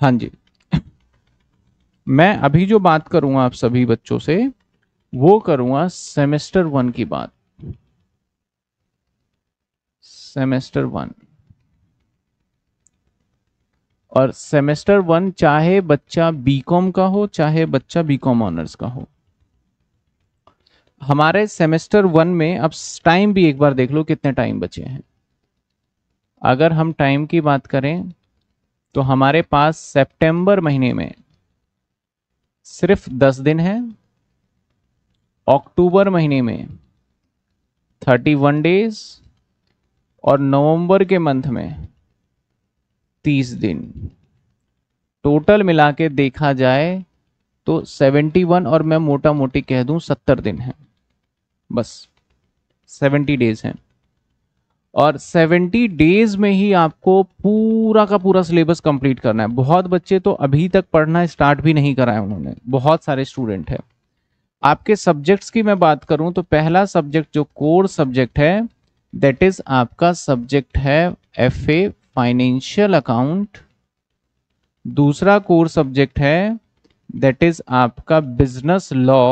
हाँ जी मैं अभी जो बात करूंगा आप सभी बच्चों से वो करूंगा सेमेस्टर वन की बात सेमेस्टर वन और सेमेस्टर वन चाहे बच्चा बीकॉम का हो चाहे बच्चा बीकॉम ऑनर्स का हो हमारे सेमेस्टर वन में अब टाइम भी एक बार देख लो कितने टाइम बचे हैं अगर हम टाइम की बात करें तो हमारे पास सितंबर महीने में सिर्फ दस दिन है अक्टूबर महीने में थर्टी वन डेज और नवंबर के मंथ में तीस दिन टोटल मिला के देखा जाए तो सेवेंटी वन और मैं मोटा मोटी कह दूं सत्तर दिन है बस सेवेंटी डेज हैं और 70 डेज में ही आपको पूरा का पूरा सिलेबस कंप्लीट करना है बहुत बच्चे तो अभी तक पढ़ना स्टार्ट भी नहीं करा है उन्होंने बहुत सारे स्टूडेंट हैं आपके सब्जेक्ट्स की मैं बात करूं तो पहला सब्जेक्ट जो कोर सब्जेक्ट है दैट इज आपका सब्जेक्ट है एफ ए फाइनेंशियल अकाउंट दूसरा कोर सब्जेक्ट है दैट इज आपका बिजनेस लॉ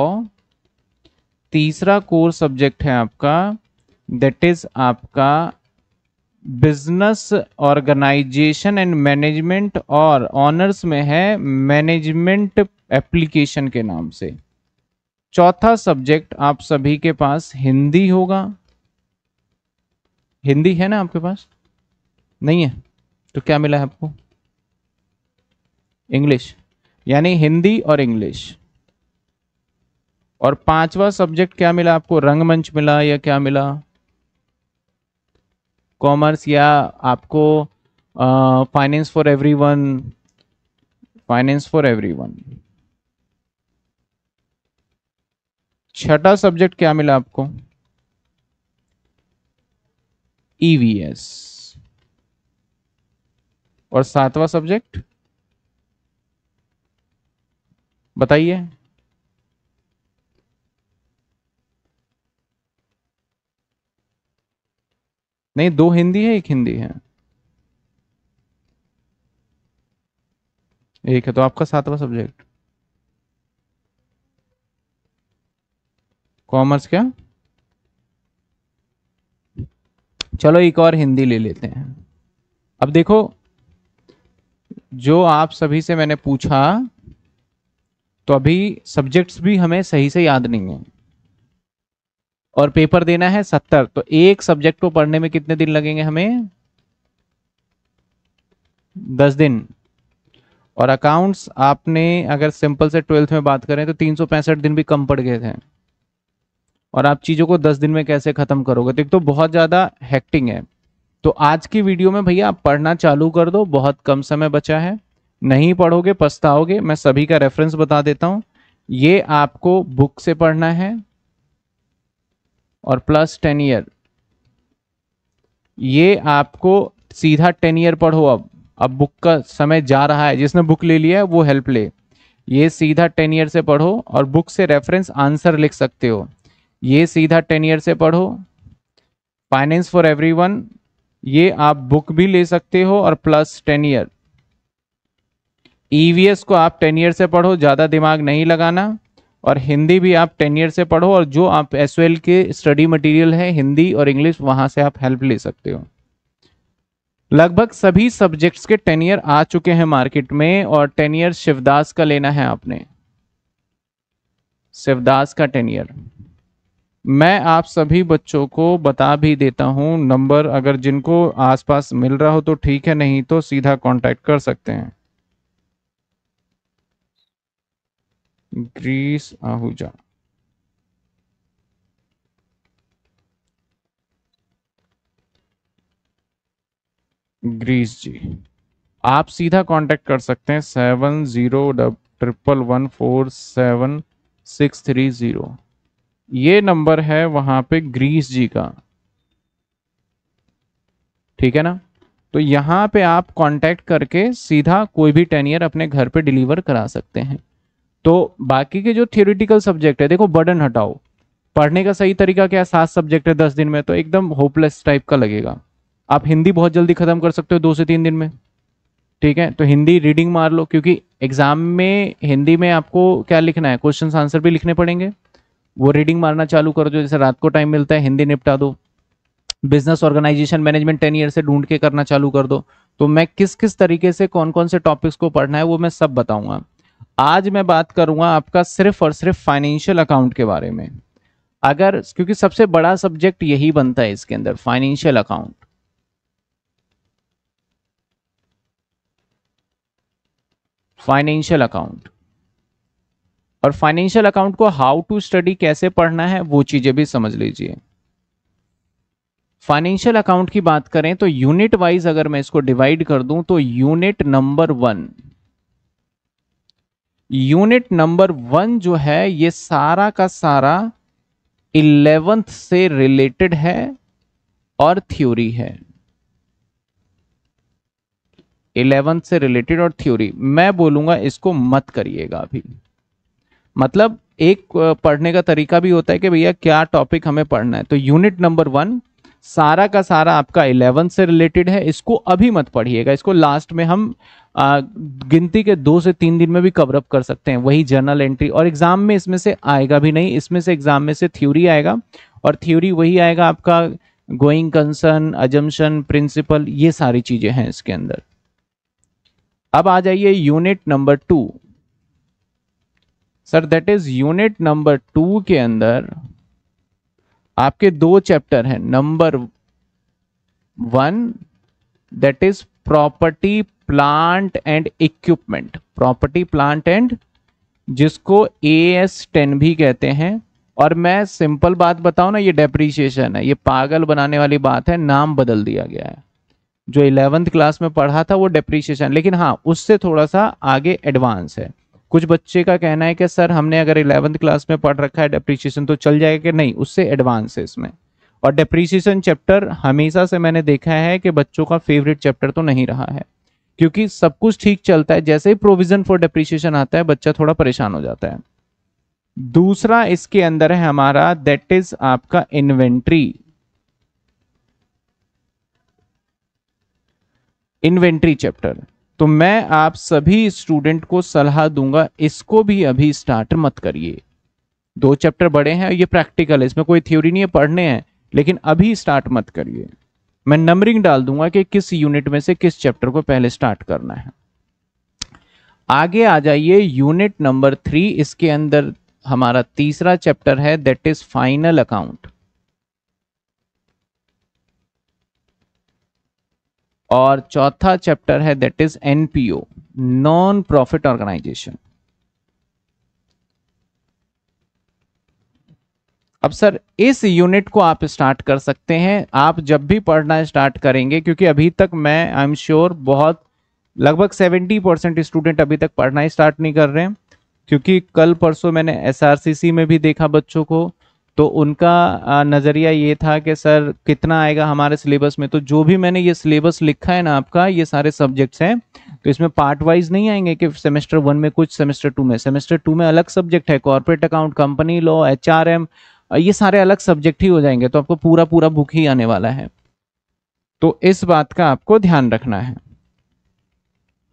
तीसरा कोर सब्जेक्ट है आपका दैट इज आपका बिजनेस ऑर्गेनाइजेशन एंड मैनेजमेंट और ऑनर्स में है मैनेजमेंट एप्लीकेशन के नाम से चौथा सब्जेक्ट आप सभी के पास हिंदी होगा हिंदी है ना आपके पास नहीं है तो क्या मिला है आपको इंग्लिश यानी हिंदी और इंग्लिश और पांचवा सब्जेक्ट क्या मिला आपको रंगमंच मिला या क्या मिला कॉमर्स या आपको finance for everyone finance for everyone छठा सब्जेक्ट क्या मिला आपको ईवीएस e और सातवां सब्जेक्ट बताइए नहीं दो हिंदी है एक हिंदी है एक है तो आपका सातवां सब्जेक्ट कॉमर्स क्या चलो एक और हिंदी ले लेते हैं अब देखो जो आप सभी से मैंने पूछा तो अभी सब्जेक्ट्स भी हमें सही से याद नहीं है और पेपर देना है सत्तर तो एक सब्जेक्ट को पढ़ने में कितने दिन लगेंगे हमें दस दिन और अकाउंट्स आपने अगर सिंपल से ट्वेल्थ में बात करें तो तीन सौ पैंसठ दिन भी कम पड़ गए थे और आप चीज़ों को दस दिन में कैसे ख़त्म करोगे तो एक तो बहुत ज़्यादा हैक्टिंग है तो आज की वीडियो में भैया आप पढ़ना चालू कर दो बहुत कम समय बचा है नहीं पढ़ोगे पछताओगे मैं सभी का रेफरेंस बता देता हूँ ये आपको बुक से पढ़ना है और प्लस टेन ईयर ये आपको सीधा टेन ईयर पढ़ो अब अब बुक का समय जा रहा है जिसने बुक ले लिया है वो हेल्प ले ये सीधा टेन ईयर से पढ़ो और बुक से रेफरेंस आंसर लिख सकते हो ये सीधा टेन ईयर से पढ़ो फाइनेंस फॉर एवरीवन ये आप बुक भी ले सकते हो और प्लस टेन ईयर ईवीएस को आप टेन ईयर से पढ़ो ज़्यादा दिमाग नहीं लगाना और हिंदी भी आप टेन ईयर से पढ़ो और जो आप एस के स्टडी मटेरियल है हिंदी और इंग्लिश वहाँ से आप हेल्प ले सकते हो लगभग सभी सब्जेक्ट्स के टेन ईयर आ चुके हैं मार्केट में और टेन ईयर शिवदास का लेना है आपने शिवदास का टेन ईयर मैं आप सभी बच्चों को बता भी देता हूं नंबर अगर जिनको आसपास मिल रहा हो तो ठीक है नहीं तो सीधा कांटेक्ट कर सकते हैं ग्रीस आहूजा ग्रीस जी आप सीधा कांटेक्ट कर सकते हैं seven zero triple one four seven six three zero ये नंबर है वहां पे ग्रीस जी का ठीक है ना तो यहां पे आप कांटेक्ट करके सीधा कोई भी टेनियर अपने घर पे डिलीवर करा सकते हैं तो बाकी के जो थियोरिटिकल सब्जेक्ट है देखो बर्डन हटाओ पढ़ने का सही तरीका क्या है सात सब्जेक्ट है दस दिन में तो एकदम होपलेस टाइप का लगेगा आप हिंदी बहुत जल्दी खत्म कर सकते हो दो से तीन दिन में ठीक है तो हिंदी रीडिंग मार लो क्योंकि एग्जाम में हिंदी में आपको क्या लिखना है क्वेश्चन आंसर भी लिखने पड़ेंगे वो रीडिंग मारना चालू करो जो जैसे रात को टाइम मिलता है हिंदी निपटा दो business organisation management ten year से ढूंढ के करना चालू कर दो तो मैं किस किस तरीके से कौन कौन से टॉपिक्स को पढ़ना है वो मैं सब बताऊंगा आज मैं बात करूंगा आपका सिर्फ और सिर्फ फाइनेंशियल अकाउंट के बारे में अगर क्योंकि सबसे बड़ा सब्जेक्ट यही बनता है इसके अंदर फाइनेंशियल अकाउंट फाइनेंशियल अकाउंट और फाइनेंशियल अकाउंट को हाउ टू स्टडी कैसे पढ़ना है वो चीजें भी समझ लीजिए फाइनेंशियल अकाउंट की बात करें तो यूनिट वाइज अगर मैं इसको डिवाइड कर दूं तो unit number one unit number one जो है ये सारा का सारा इलेवेंथ से रिलेटेड है और थ्योरी है इलेवेंथ से रिलेटेड और थ्योरी मैं बोलूंगा इसको मत करिएगा अभी मतलब एक पढ़ने का तरीका भी होता है कि भैया क्या टॉपिक हमें पढ़ना है तो यूनिट नंबर वन सारा का सारा आपका इलेवन से रिलेटेड है इसको अभी मत पढ़िएगा इसको लास्ट में हम आ, गिनती के दो से तीन दिन में भी कवर अप कर सकते हैं वही जर्नल एंट्री और एग्जाम में इसमें से आएगा भी नहीं इसमें से एग्जाम में से थ्योरी आएगा और थ्योरी वही आएगा आपका गोइंग कंसर्न अजम्पन प्रिंसिपल ये सारी चीजें हैं इसके अंदर अब आ जाइए unit number two sir that is unit number two के अंदर आपके दो चैप्टर हैं number one that is property plant and equipment property plant and जिसको ए एस टेन भी कहते हैं और मैं सिंपल बात बताऊं ना ये डेप्रीशिएशन है ये पागल बनाने वाली बात है नाम बदल दिया गया है जो इलेवेंथ क्लास में पढ़ा था वो डेप्रीशिएशन लेकिन हाँ उससे थोड़ा सा आगे एडवांस है कुछ बच्चे का कहना है कि सर हमने अगर इलेवंथ क्लास में पढ़ रखा है डेप्रीशिएशन तो चल जाएगा कि नहीं उससे एडवांस है इसमें और डेप्रीशिएशन चैप्टर हमेशा से मैंने देखा है कि बच्चों का फेवरेट चैप्टर तो नहीं रहा है क्योंकि सब कुछ ठीक चलता है जैसे ही प्रोविजन फॉर डेप्रीशिएशन आता है बच्चा थोड़ा परेशान हो जाता है दूसरा इसके अंदर है हमारा दैट इज आपका इन्वेंट्री इन्वेंट्री चैप्टर तो मैं आप सभी स्टूडेंट को सलाह दूंगा इसको भी अभी स्टार्ट मत करिए दो चैप्टर बड़े हैं ये प्रैक्टिकल है इसमें कोई थ्योरी नहीं है पढ़ने हैं लेकिन अभी स्टार्ट मत करिए मैं नंबरिंग डाल दूंगा कि किस यूनिट में से किस चैप्टर को पहले स्टार्ट करना है आगे आ जाइए यूनिट नंबर थ्री इसके अंदर हमारा तीसरा चैप्टर है दैट इज फाइनल अकाउंट और चौथा चैप्टर है that is NPO non profit organisation अब सर इस यूनिट को आप स्टार्ट कर सकते हैं आप जब भी पढ़ना स्टार्ट करेंगे क्योंकि अभी तक मैं आई एम श्योर बहुत लगभग 70 परसेंट स्टूडेंट अभी तक पढ़ना स्टार्ट नहीं कर रहे हैं क्योंकि कल परसों मैंने एस में भी देखा बच्चों को तो उनका नज़रिया ये था कि सर कितना आएगा हमारे सिलेबस में तो जो भी मैंने ये सिलेबस लिखा है ना आपका ये सारे सब्जेक्ट्स हैं तो इसमें पार्ट वाइज नहीं आएंगे कि सेमेस्टर वन में कुछ सेमेस्टर टू में सेमेस्टर टू में अलग सब्जेक्ट है corporate account company law H ये सारे अलग सब्जेक्ट ही हो जाएंगे तो आपको पूरा पूरा बुक ही आने वाला है तो इस बात का आपको ध्यान रखना है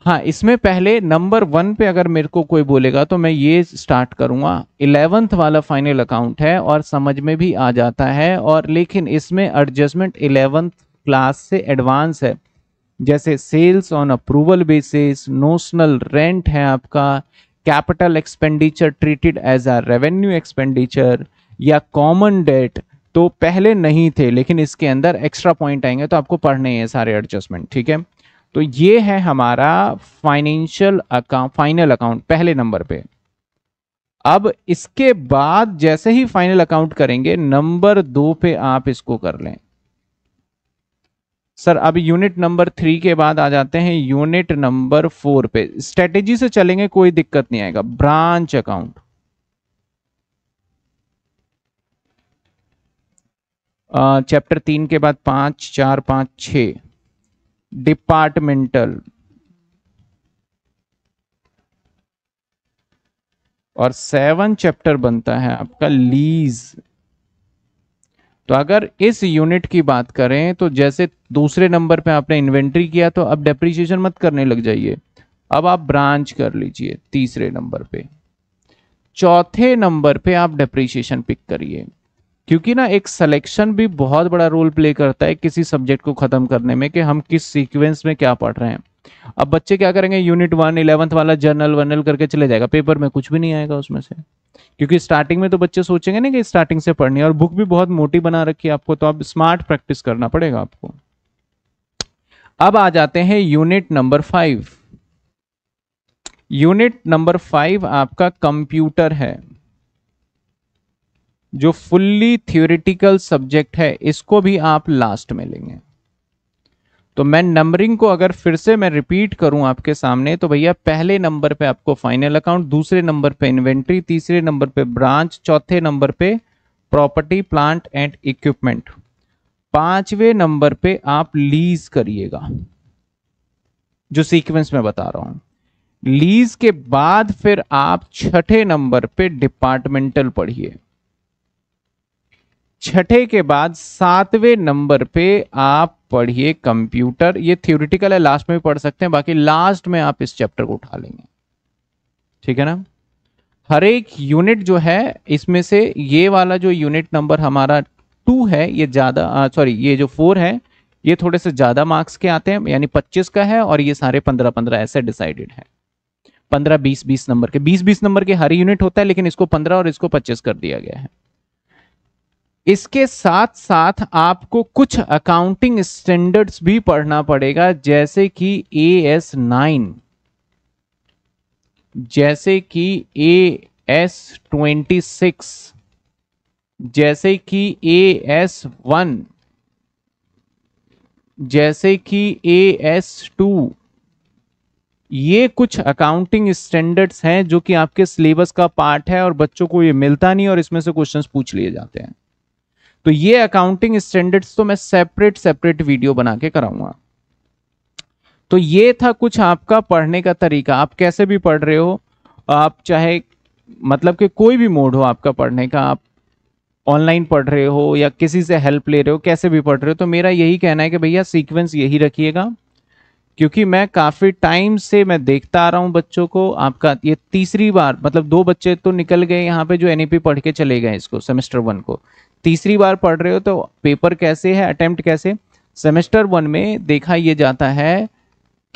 हाँ इसमें पहले नंबर वन पे अगर मेरे को कोई बोलेगा तो मैं ये स्टार्ट करूंगा इलेवंथ वाला फाइनल अकाउंट है और समझ में भी आ जाता है और लेकिन इसमें एडजस्टमेंट इलेवंथ क्लास से एडवांस है जैसे sales on approval basis notional rent है आपका capital expenditure treated as a revenue expenditure या कॉमन डेट तो पहले नहीं थे लेकिन इसके अंदर एक्स्ट्रा पॉइंट आएंगे तो आपको पढ़ने हैं सारे एडजस्टमेंट ठीक है तो ये है हमारा फाइनेंशियल अकाउंट फाइनल अकाउंट पहले नंबर पे अब इसके बाद जैसे ही फाइनल अकाउंट करेंगे नंबर दो पे आप इसको कर लें सर अब यूनिट नंबर थ्री के बाद आ जाते हैं यूनिट नंबर फोर पे स्ट्रेटेजी से चलेंगे कोई दिक्कत नहीं आएगा ब्रांच अकाउंट चैप्टर तीन के बाद पांच चार पांच छ डिपार्टमेंटल और सेवन चैप्टर बनता है आपका लीज तो अगर इस यूनिट की बात करें तो जैसे दूसरे नंबर पे आपने इन्वेंट्री किया तो अब डेप्रिशिएशन मत करने लग जाइए अब आप ब्रांच कर लीजिए तीसरे नंबर पे चौथे नंबर पे आप डेप्रिसिएशन पिक करिए क्योंकि ना एक सिलेक्शन भी बहुत बड़ा रोल प्ले करता है किसी सब्जेक्ट को ख़त्म करने में कि हम किस सीक्वेंस में क्या पढ़ रहे हैं अब बच्चे क्या करेंगे यूनिट वन इलेवंथ वाला जर्नल वर्नल करके चले जाएगा पेपर में कुछ भी नहीं आएगा उसमें से क्योंकि स्टार्टिंग में तो बच्चे सोचेंगे ना कि स्टार्टिंग से पढ़नी है और बुक भी बहुत मोटी बना रखी है आपको तो अब स्मार्ट प्रैक्टिस करना पड़ेगा आपको अब आ जाते हैं unit number five unit number five आपका कंप्यूटर है जो फुल्ली थियोरिटिकल सब्जेक्ट है इसको भी आप लास्ट में लेंगे तो मैं नंबरिंग को अगर फिर से मैं रिपीट करूं आपके सामने तो भैया पहले नंबर पे आपको फाइनल अकाउंट दूसरे नंबर पे इन्वेंट्री तीसरे नंबर पे ब्रांच चौथे नंबर पे प्रॉपर्टी प्लांट एंड इक्विपमेंट पांचवें नंबर पे आप लीज करिएगा जो सीक्वेंस में बता रहा हूं लीज के बाद फिर आप छठे नंबर पे डिपार्टमेंटल पढ़िए छठे के बाद सातवें नंबर पे आप पढ़िए कंप्यूटर ये थ्योरिटिकल है लास्ट में भी पढ़ सकते हैं बाकी लास्ट में आप इस चैप्टर को उठा लेंगे ठीक है ना हर एक यूनिट जो है इसमें से ये वाला जो यूनिट नंबर हमारा टू है ये ज़्यादा सॉरी ये जो फोर है ये थोड़े से ज़्यादा मार्क्स के आते हैं यानी पच्चीस का है और ये सारे पंद्रह पंद्रह ऐसे डिसाइडेड है पंद्रह बीस बीस नंबर के बीस बीस नंबर के हर यूनिट होता है लेकिन इसको पंद्रह और इसको पच्चीस कर दिया गया है इसके साथ साथ आपको कुछ अकाउंटिंग स्टैंडर्ड्स भी पढ़ना पड़ेगा जैसे कि ए एस नाइन जैसे कि ए एस ट्वेंटी सिक्स जैसे कि ए एस वन जैसे कि ए एस टू ये कुछ अकाउंटिंग स्टैंडर्ड्स हैं जो कि आपके सिलेबस का पार्ट है और बच्चों को ये मिलता नहीं और इसमें से क्वेश्चंस पूछ लिए जाते हैं तो ये अकाउंटिंग स्टैंडर्ड्स तो मैं सेपरेट सेपरेट वीडियो बना के कराऊंगा तो ये था कुछ आपका पढ़ने का तरीका आप कैसे भी पढ़ रहे हो आप चाहे मतलब कि कोई भी मोड हो आपका पढ़ने का आप ऑनलाइन पढ़ रहे हो या किसी से हेल्प ले रहे हो कैसे भी पढ़ रहे हो तो मेरा यही कहना है कि भैया सीक्वेंस यही रखिएगा क्योंकि मैं काफ़ी टाइम से मैं देखता आ रहा हूं बच्चों को आपका ये तीसरी बार मतलब दो बच्चे तो निकल गए यहाँ पे जो एन e पढ़ के चले गए इसको सेमेस्टर वन को तीसरी बार पढ़ रहे हो तो पेपर कैसे है अटेम्प्ट कैसे सेमेस्टर वन में देखा ये जाता है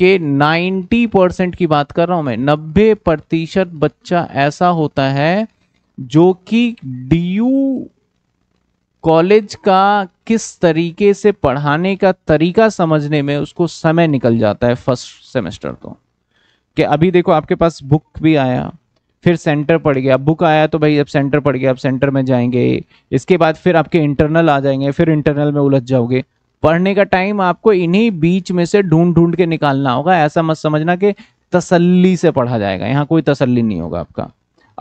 कि 90 परसेंट की बात कर रहा हूँ मैं 90 प्रतिशत बच्चा ऐसा होता है जो कि डीयू कॉलेज का किस तरीके से पढ़ाने का तरीका समझने में उसको समय निकल जाता है फर्स्ट सेमेस्टर को कि अभी देखो आपके पास बुक भी आया फिर सेंटर पड़ गया बुक आया तो भाई अब सेंटर पड़ गया अब सेंटर में जाएंगे इसके बाद फिर आपके इंटरनल आ जाएंगे फिर इंटरनल में उलझ जाओगे पढ़ने का टाइम आपको इन्हीं बीच में से ढूंढ ढूंढ के निकालना होगा ऐसा मत समझना कि तसल्ली से पढ़ा जाएगा यहाँ कोई तसल्ली नहीं होगा आपका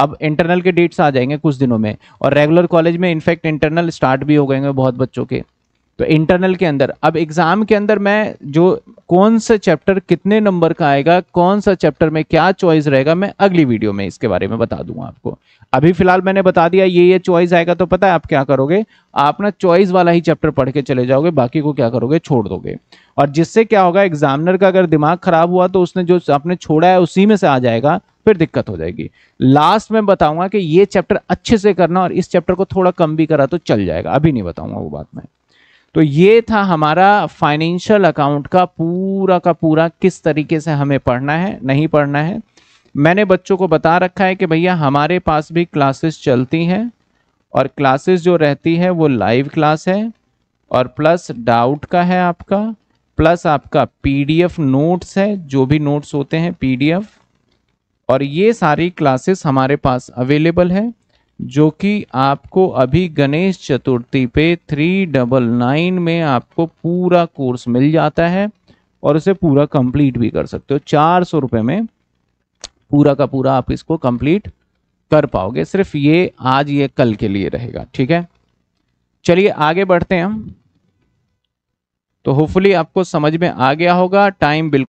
अब इंटरनल के डेट्स आ जाएंगे कुछ दिनों में और रेगुलर कॉलेज में इनफैक्ट इंटरनल स्टार्ट भी हो गएंगे बहुत बच्चों के तो इंटरनल के अंदर अब एग्ज़ाम के अंदर मैं जो कौन सा चैप्टर कितने नंबर का आएगा कौन सा चैप्टर में क्या चॉइस रहेगा मैं अगली वीडियो में इसके बारे में बता दूंगा आपको अभी फिलहाल मैंने बता दिया ये ये चॉइस आएगा तो पता है आप क्या करोगे आप ना चॉइस वाला ही चैप्टर पढ़ के चले जाओगे बाकी को क्या करोगे छोड़ दोगे और जिससे क्या होगा एग्जामिनर का अगर दिमाग खराब हुआ तो उसने जो आपने छोड़ा है उसी में से आ जाएगा फिर दिक्कत हो जाएगी लास्ट में बताऊंगा कि ये चैप्टर अच्छे से करना और इस चैप्टर को थोड़ा कम भी करा तो चल जाएगा अभी नहीं बताऊंगा वो बात मैं तो ये था हमारा फाइनेंशियल अकाउंट का पूरा का पूरा किस तरीके से हमें पढ़ना है नहीं पढ़ना है मैंने बच्चों को बता रखा है कि भैया हमारे पास भी क्लासेस चलती हैं और क्लासेस जो रहती है वो लाइव क्लास है और प्लस डाउट का है आपका प्लस आपका पीडीएफ नोट्स है जो भी नोट्स होते हैं पीडीएफ और ये सारी क्लासेस हमारे पास अवेलेबल है जो कि आपको अभी गणेश चतुर्थी पे थ्री डबल नाइन में आपको पूरा कोर्स मिल जाता है और इसे पूरा कंप्लीट भी कर सकते हो चार सौ रुपये में पूरा का पूरा आप इसको कंप्लीट कर पाओगे सिर्फ ये आज ये कल के लिए रहेगा ठीक है चलिए आगे बढ़ते हैं हम तो होपफुली आपको समझ में आ गया होगा टाइम बिल्कुल